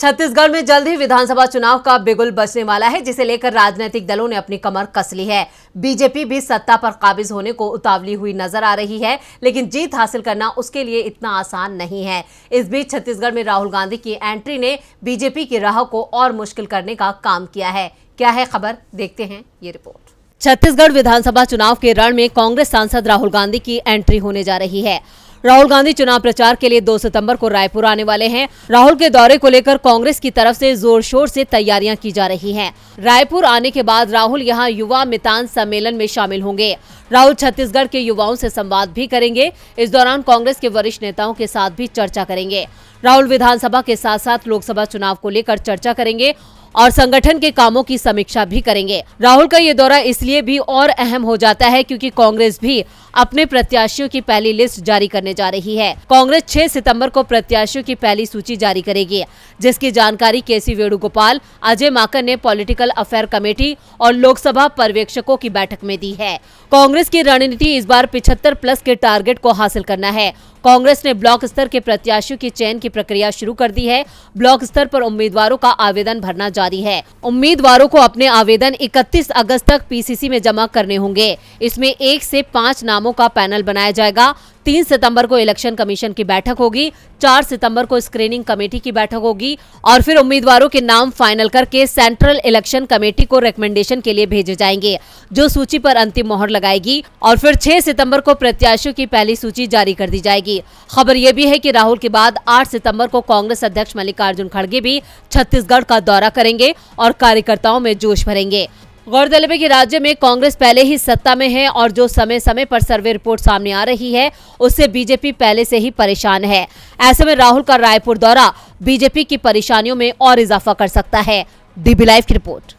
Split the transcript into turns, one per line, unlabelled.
छत्तीसगढ़ में जल्द ही विधानसभा चुनाव का बिगुल बचने वाला है जिसे लेकर राजनीतिक दलों ने अपनी कमर कस ली है बीजेपी भी सत्ता पर काबिज होने को उतावली हुई नजर आ रही है लेकिन जीत हासिल करना उसके लिए इतना आसान नहीं है इस बीच छत्तीसगढ़ में राहुल गांधी की एंट्री ने बीजेपी की राह को और मुश्किल करने का काम किया है क्या है खबर देखते हैं ये रिपोर्ट छत्तीसगढ़ विधानसभा चुनाव के रण में कांग्रेस सांसद राहुल गांधी की एंट्री होने जा रही है राहुल गांधी चुनाव प्रचार के लिए 2 सितंबर को रायपुर आने वाले हैं राहुल के दौरे को लेकर कांग्रेस की तरफ से जोर शोर से तैयारियां की जा रही हैं। रायपुर आने के बाद राहुल यहां युवा मितान सम्मेलन में शामिल होंगे राहुल छत्तीसगढ़ के युवाओं से संवाद भी करेंगे इस दौरान कांग्रेस के वरिष्ठ नेताओं के साथ भी चर्चा करेंगे राहुल विधानसभा के साथ साथ लोकसभा चुनाव को लेकर चर्चा करेंगे और संगठन के कामों की समीक्षा भी करेंगे राहुल का ये दौरा इसलिए भी और अहम हो जाता है क्योंकि कांग्रेस भी अपने प्रत्याशियों की पहली लिस्ट जारी करने जा रही है कांग्रेस 6 सितंबर को प्रत्याशियों की पहली सूची जारी करेगी जिसकी जानकारी के सी वेणुगोपाल अजय माकर ने पॉलिटिकल अफेयर कमेटी और लोकसभा पर्यवेक्षकों की बैठक में दी है कांग्रेस की रणनीति इस बार पिछहत्तर प्लस के टारगेट को हासिल करना है कांग्रेस ने ब्लॉक स्तर के प्रत्याशियों की चयन की प्रक्रिया शुरू कर दी है ब्लॉक स्तर पर उम्मीदवारों का आवेदन भरना जारी जारी है उम्मीदवारों को अपने आवेदन 31 अगस्त तक पीसीसी में जमा करने होंगे इसमें एक से पाँच नामों का पैनल बनाया जाएगा तीन सितंबर को इलेक्शन कमीशन की बैठक होगी चार सितंबर को स्क्रीनिंग कमेटी की बैठक होगी और फिर उम्मीदवारों के नाम फाइनल करके सेंट्रल इलेक्शन कमेटी को रिकमेंडेशन के लिए भेजे जाएंगे जो सूची पर अंतिम मोहर लगाएगी और फिर छह सितम्बर को प्रत्याशियों की पहली सूची जारी कर दी जाएगी खबर यह भी है की राहुल के बाद आठ सितम्बर को कांग्रेस अध्यक्ष मल्लिकार्जुन खड़गे भी छत्तीसगढ़ का दौरा करेंगे और कार्यकर्ताओं में जोश भरेंगे गौरतलब है कि राज्य में कांग्रेस पहले ही सत्ता में है और जो समय समय पर सर्वे रिपोर्ट सामने आ रही है उससे बीजेपी पहले से ही परेशान है ऐसे में राहुल का रायपुर दौरा बीजेपी की परेशानियों में और इजाफा कर सकता है डीबी लाइव की रिपोर्ट